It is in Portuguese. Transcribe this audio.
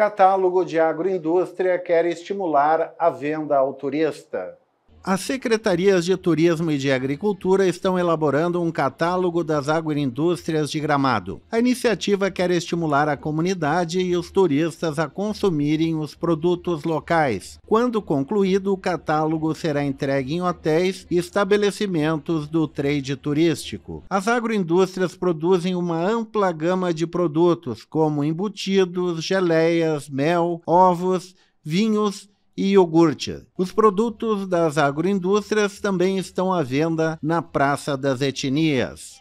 Catálogo de agroindústria quer estimular a venda ao turista. As secretarias de Turismo e de Agricultura estão elaborando um catálogo das agroindústrias de Gramado. A iniciativa quer estimular a comunidade e os turistas a consumirem os produtos locais. Quando concluído, o catálogo será entregue em hotéis e estabelecimentos do trade turístico. As agroindústrias produzem uma ampla gama de produtos, como embutidos, geleias, mel, ovos, vinhos e iogurte. Os produtos das agroindústrias também estão à venda na Praça das Etnias.